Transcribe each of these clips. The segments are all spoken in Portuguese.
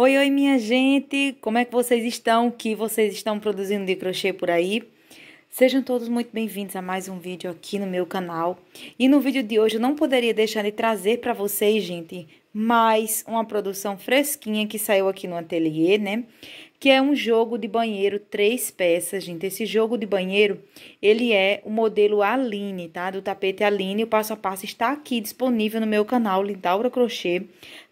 Oi, oi, minha gente! Como é que vocês estão? O Que vocês estão produzindo de crochê por aí? Sejam todos muito bem-vindos a mais um vídeo aqui no meu canal. E no vídeo de hoje eu não poderia deixar de trazer para vocês, gente, mais uma produção fresquinha que saiu aqui no ateliê, né? que é um jogo de banheiro, três peças, gente. Esse jogo de banheiro, ele é o modelo Aline, tá? Do tapete Aline, o passo a passo está aqui disponível no meu canal Lindaura Crochê.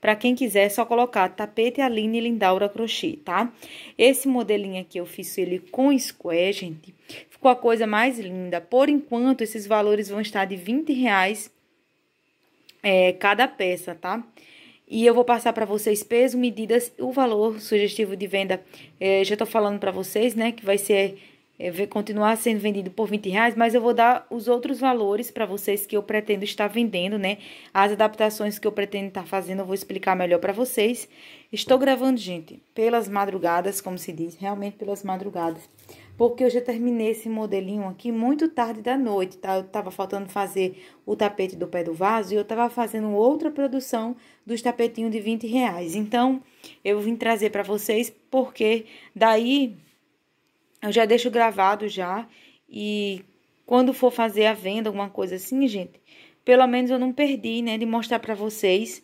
Para quem quiser, é só colocar tapete Aline Lindaura Crochê, tá? Esse modelinho aqui eu fiz ele com square, gente. Ficou a coisa mais linda. Por enquanto, esses valores vão estar de 20 reais é, cada peça, tá? Tá? E eu vou passar para vocês peso, medidas, o valor sugestivo de venda. É, já estou falando para vocês, né, que vai ser é, continuar sendo vendido por 20 reais, mas eu vou dar os outros valores para vocês que eu pretendo estar vendendo, né? As adaptações que eu pretendo estar tá fazendo, eu vou explicar melhor para vocês. Estou gravando, gente, pelas madrugadas, como se diz, realmente pelas madrugadas porque eu já terminei esse modelinho aqui muito tarde da noite, tá? Eu tava faltando fazer o tapete do pé do vaso e eu tava fazendo outra produção dos tapetinhos de 20 reais. Então, eu vim trazer para vocês porque daí eu já deixo gravado já e quando for fazer a venda, alguma coisa assim, gente, pelo menos eu não perdi, né, de mostrar para vocês,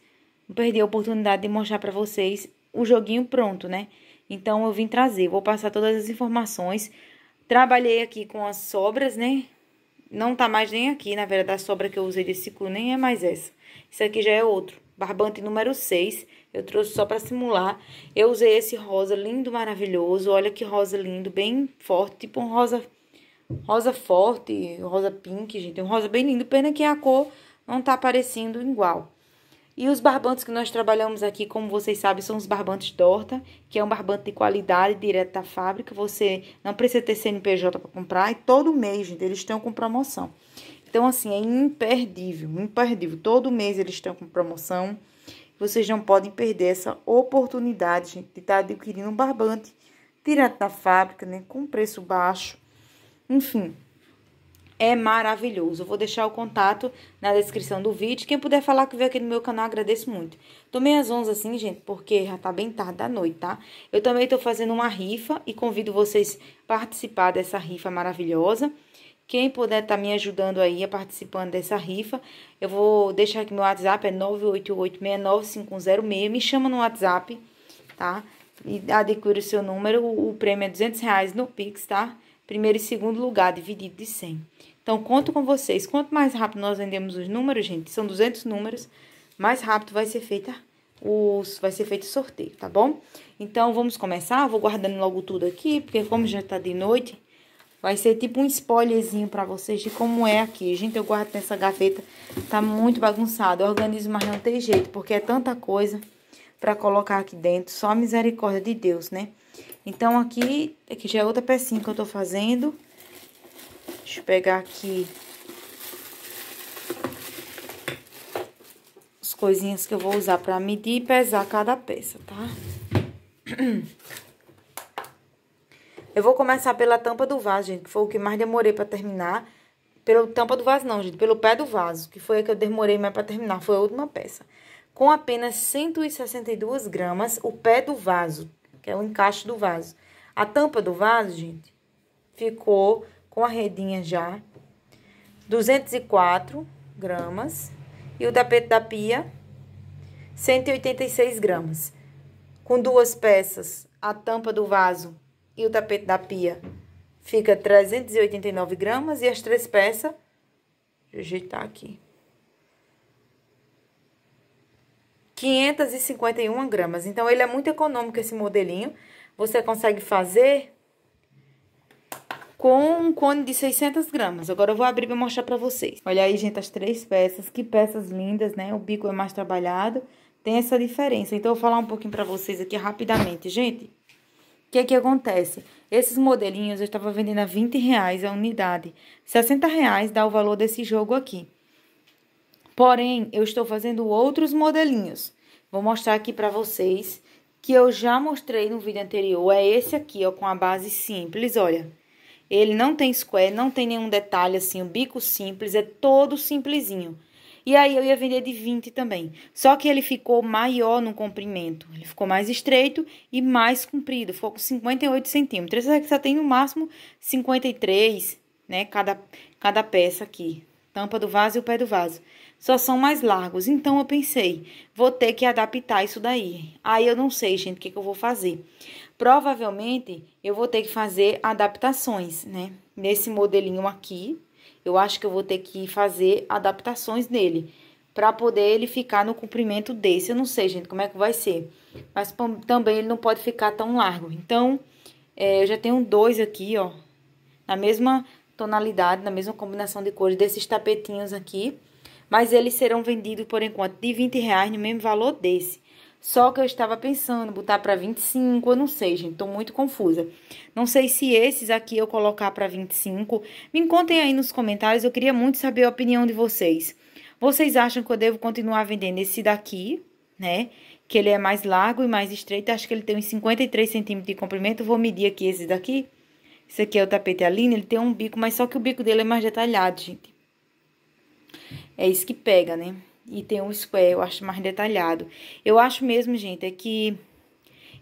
não perdi a oportunidade de mostrar para vocês o joguinho pronto, né? Então eu vim trazer, vou passar todas as informações. Trabalhei aqui com as sobras, né? Não tá mais nem aqui, na verdade, a sobra que eu usei desse ciclo nem é mais essa. Isso aqui já é outro. Barbante número 6, eu trouxe só para simular. Eu usei esse rosa lindo, maravilhoso. Olha que rosa lindo, bem forte, tipo um rosa rosa forte, rosa pink, gente. Um rosa bem lindo, pena que a cor não tá aparecendo igual. E os barbantes que nós trabalhamos aqui, como vocês sabem, são os barbantes Dorta, que é um barbante de qualidade direto da fábrica. Você não precisa ter CNPJ para comprar e todo mês, gente, eles estão com promoção. Então, assim, é imperdível, imperdível. Todo mês eles estão com promoção. Vocês não podem perder essa oportunidade, gente, de estar tá adquirindo um barbante direto da fábrica, né, com preço baixo. Enfim, é maravilhoso. Eu vou deixar o contato na descrição do vídeo. Quem puder falar que veio aqui no meu canal, agradeço muito. Tomei as 11 assim, gente, porque já tá bem tarde da noite, tá? Eu também tô fazendo uma rifa e convido vocês a participar dessa rifa maravilhosa. Quem puder estar tá me ajudando aí, participando dessa rifa, eu vou deixar aqui meu WhatsApp, é 988695106, me chama no WhatsApp, tá? E adquira o seu número, o prêmio é 200 reais no Pix, tá? Primeiro e segundo lugar, dividido de 100. Então, conto com vocês. Quanto mais rápido nós vendemos os números, gente, são 200 números, mais rápido vai ser feita os, vai ser feito o sorteio, tá bom? Então, vamos começar. Eu vou guardando logo tudo aqui, porque como já tá de noite, vai ser tipo um spoilerzinho pra vocês de como é aqui. Gente, eu guardo nessa gaveta, tá muito bagunçado. Eu organizo, mas não tem jeito, porque é tanta coisa pra colocar aqui dentro. Só a misericórdia de Deus, né? Então, aqui, aqui já é outra pecinha que eu tô fazendo. Deixa eu pegar aqui as coisinhas que eu vou usar pra medir e pesar cada peça, tá? Eu vou começar pela tampa do vaso, gente, que foi o que mais demorei pra terminar. Pelo tampa do vaso não, gente, pelo pé do vaso, que foi a que eu demorei mais pra terminar, foi a última peça. Com apenas 162 gramas, o pé do vaso, que é o encaixe do vaso. A tampa do vaso, gente, ficou com a redinha já, 204 gramas. E o tapete da pia, 186 gramas. Com duas peças, a tampa do vaso e o tapete da pia fica 389 gramas. E as três peças, deixa eu ajeitar aqui. 551 gramas. Então, ele é muito econômico esse modelinho. Você consegue fazer com um cone de 600 gramas. Agora eu vou abrir para mostrar para vocês. Olha aí, gente, as três peças. Que peças lindas, né? O bico é mais trabalhado. Tem essa diferença. Então, eu vou falar um pouquinho para vocês aqui rapidamente. Gente, o que é que acontece? Esses modelinhos eu estava vendendo a 20 reais a unidade. 60 reais dá o valor desse jogo aqui. Porém, eu estou fazendo outros modelinhos. Vou mostrar aqui para vocês, que eu já mostrei no vídeo anterior. É esse aqui, ó, com a base simples, olha. Ele não tem square, não tem nenhum detalhe assim, o bico simples, é todo simplesinho. E aí eu ia vender de 20 também. Só que ele ficou maior no comprimento. Ele ficou mais estreito e mais comprido. Ficou com 58 centímetros. Essa aqui só tem no máximo 53, né? Cada, cada peça aqui. Tampa do vaso e o pé do vaso. Só são mais largos. Então eu pensei, vou ter que adaptar isso daí. Aí eu não sei, gente, o que, que eu vou fazer provavelmente eu vou ter que fazer adaptações, né? Nesse modelinho aqui, eu acho que eu vou ter que fazer adaptações nele para poder ele ficar no comprimento desse. Eu não sei, gente, como é que vai ser. Mas também ele não pode ficar tão largo. Então, é, eu já tenho dois aqui, ó. Na mesma tonalidade, na mesma combinação de cores desses tapetinhos aqui. Mas eles serão vendidos, por enquanto, de 20 reais no mesmo valor desse. Só que eu estava pensando botar para 25, eu não sei, gente, tô muito confusa. Não sei se esses aqui eu colocar para 25. Me contem aí nos comentários, eu queria muito saber a opinião de vocês. Vocês acham que eu devo continuar vendendo esse daqui, né? Que ele é mais largo e mais estreito, acho que ele tem uns 53 centímetros de comprimento. vou medir aqui esse daqui. Esse aqui é o tapete Aline, ele tem um bico, mas só que o bico dele é mais detalhado, gente. É isso que pega, né? e tem um square, eu acho mais detalhado. Eu acho mesmo, gente, é que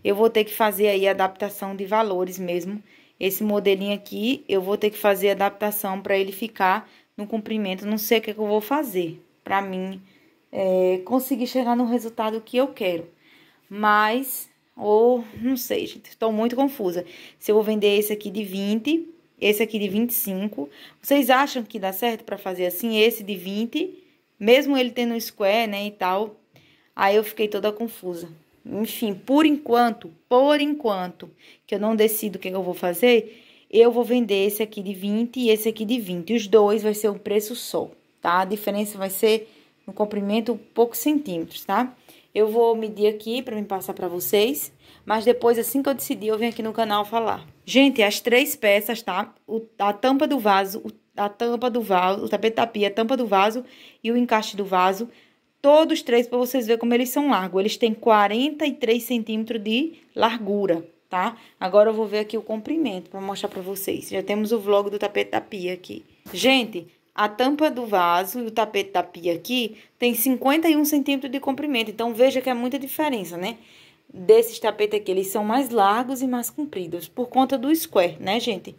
eu vou ter que fazer aí adaptação de valores mesmo. Esse modelinho aqui, eu vou ter que fazer adaptação para ele ficar no comprimento. Não sei o que, é que eu vou fazer para mim é, conseguir chegar no resultado que eu quero. Mas, ou não sei, gente, estou muito confusa. Se eu vou vender esse aqui de 20, esse aqui de 25, vocês acham que dá certo para fazer assim? Esse de 20 mesmo ele tendo um square, né, e tal. Aí eu fiquei toda confusa. Enfim, por enquanto, por enquanto, que eu não decido o que eu vou fazer, eu vou vender esse aqui de 20 e esse aqui de 20. Os dois vai ser um preço só, tá? A diferença vai ser no comprimento poucos centímetros, tá? Eu vou medir aqui para me passar para vocês, mas depois, assim que eu decidir, eu venho aqui no canal falar. Gente, as três peças, tá? O, a tampa do vaso, o a tampa do vaso, o tapete da pia, a tampa do vaso e o encaixe do vaso. Todos três para vocês verem como eles são largos. Eles têm 43 centímetros de largura, tá? Agora eu vou ver aqui o comprimento para mostrar para vocês. Já temos o vlog do tapete da pia aqui. Gente, a tampa do vaso e o tapete da pia aqui tem 51 centímetros de comprimento. Então, veja que é muita diferença, né? Desses tapetes aqui, eles são mais largos e mais compridos, por conta do square, né, gente?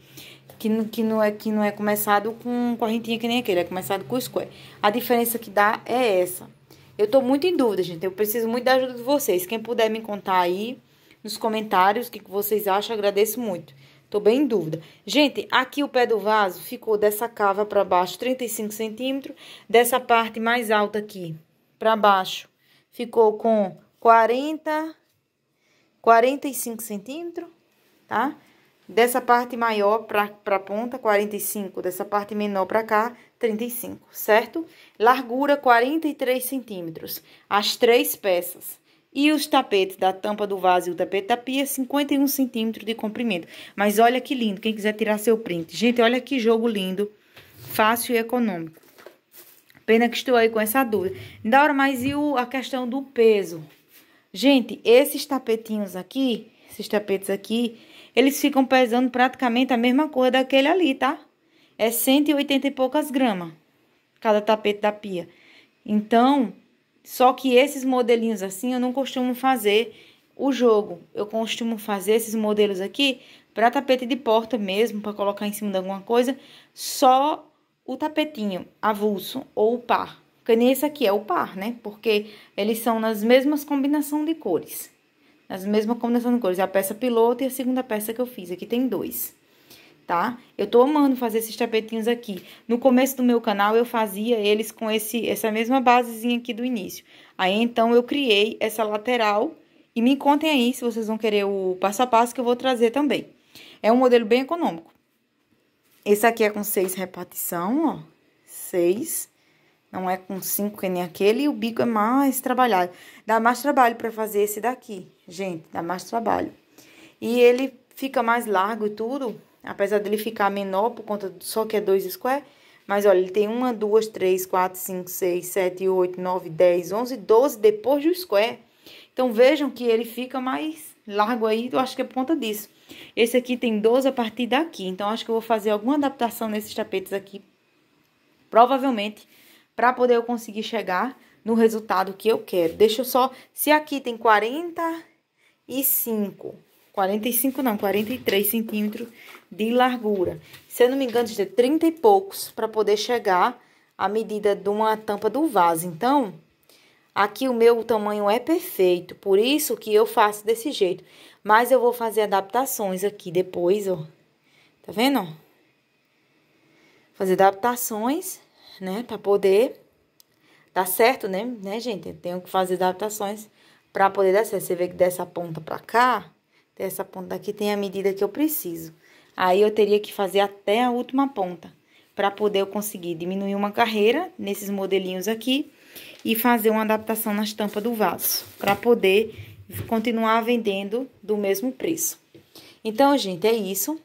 que, não, que, não é, que não é começado com correntinha que nem aquele, é começado com square. A diferença que dá é essa. Eu estou muito em dúvida, gente. Eu preciso muito da ajuda de vocês. Quem puder me contar aí nos comentários o que, que vocês acham, agradeço muito. Tô bem em dúvida. Gente, aqui o pé do vaso ficou dessa cava para baixo 35 centímetros. Dessa parte mais alta aqui para baixo ficou com 40, 45 centímetros, tá? Dessa parte maior para a ponta, 45. Dessa parte menor para cá, 35, certo? Largura, 43 centímetros. As três peças. E os tapetes da tampa do vaso e o tapete da pia, 51 centímetros de comprimento. Mas olha que lindo, quem quiser tirar seu print. Gente, olha que jogo lindo, fácil e econômico. Pena que estou aí com essa dúvida. hora, mas e o, a questão do peso? Gente, esses tapetinhos aqui, esses tapetes aqui eles ficam pesando praticamente a mesma cor daquele ali, tá? É 180 e poucas gramas cada tapete da pia. Então, só que esses modelinhos assim eu não costumo fazer o jogo. Eu costumo fazer esses modelos aqui para tapete de porta mesmo, para colocar em cima de alguma coisa, só o tapetinho avulso ou par. Porque nesse aqui é o par, né? Porque eles são nas mesmas combinação de cores. As mesmas combinação de cores, é a peça piloto e a segunda peça que eu fiz. Aqui tem dois, tá? Eu tô amando fazer esses tapetinhos aqui. No começo do meu canal, eu fazia eles com esse, essa mesma basezinha aqui do início. Aí, então, eu criei essa lateral. E me contem aí se vocês vão querer o passo a passo que eu vou trazer também. É um modelo bem econômico. Esse aqui é com seis repartição, ó. Seis não é com cinco que nem aquele, e o bico é mais trabalhado. Dá mais trabalho para fazer esse daqui, gente, dá mais trabalho. E ele fica mais largo e tudo, apesar dele ficar menor por conta só que é dois square. Mas olha, ele tem uma, duas, três, quatro, cinco, seis, sete, oito, nove, dez, onze, doze depois do square. Então vejam que ele fica mais largo aí, eu acho que é por conta disso. Esse aqui tem 12 a partir daqui, então acho que eu vou fazer alguma adaptação nesses tapetes aqui. Provavelmente para poder eu conseguir chegar no resultado que eu quero. Deixa eu só, se aqui tem 45, 45 não, 43 centímetros de largura. Se eu não me engano, ter 30 e poucos para poder chegar à medida de uma tampa do vaso. Então, aqui o meu tamanho é perfeito, por isso que eu faço desse jeito. Mas eu vou fazer adaptações aqui depois, ó. Tá vendo? Fazer adaptações né? Para poder dar certo, né? né, gente? Eu tenho que fazer adaptações para poder dar certo. Você vê que dessa ponta para cá, dessa ponta aqui tem a medida que eu preciso. Aí eu teria que fazer até a última ponta para poder eu conseguir diminuir uma carreira nesses modelinhos aqui e fazer uma adaptação na estampa do vaso para poder continuar vendendo do mesmo preço. Então, gente, é isso.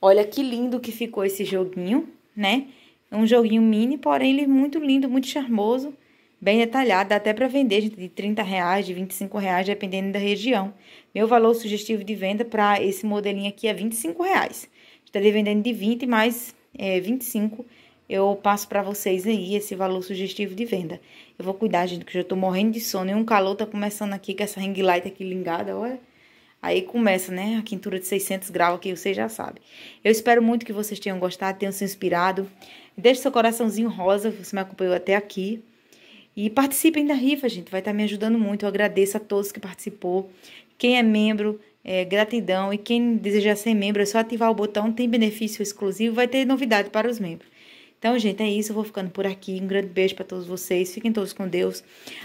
Olha que lindo que ficou esse joguinho, né? É um joguinho mini, porém ele é muito lindo, muito charmoso, bem detalhado, dá até para vender gente, de 30 reais, de 25 reais, dependendo da região. Meu valor sugestivo de venda para esse modelinho aqui é 25 reais. Tá Estarei vendendo de 20 mais é, 25 eu passo para vocês aí esse valor sugestivo de venda. Eu vou cuidar, gente, que eu já tô morrendo de sono. E um calor tá começando aqui com essa ring light aqui ligada, olha. Aí começa, né? A quintura de 600 graus que vocês já sabem. Eu espero muito que vocês tenham gostado, tenham se inspirado. Deixe seu coraçãozinho rosa, você me acompanhou até aqui. E participem da rifa, gente, vai estar me ajudando muito. Eu agradeço a todos que participou. Quem é membro, é, gratidão. E quem desejar ser membro, é só ativar o botão, tem benefício exclusivo, vai ter novidade para os membros. Então, gente, é isso. Eu vou ficando por aqui. Um grande beijo para todos vocês. Fiquem todos com Deus.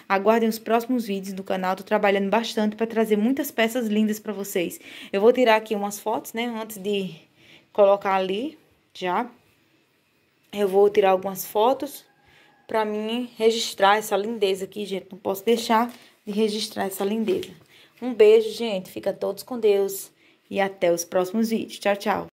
Aguardem os próximos vídeos do canal. Tô trabalhando bastante para trazer muitas peças lindas para vocês. Eu vou tirar aqui umas fotos, né, antes de colocar ali já. Eu vou tirar algumas fotos para mim registrar essa lindeza aqui, gente. Não posso deixar de registrar essa lindeza. Um beijo, gente. Fica todos com Deus e até os próximos vídeos. Tchau, tchau.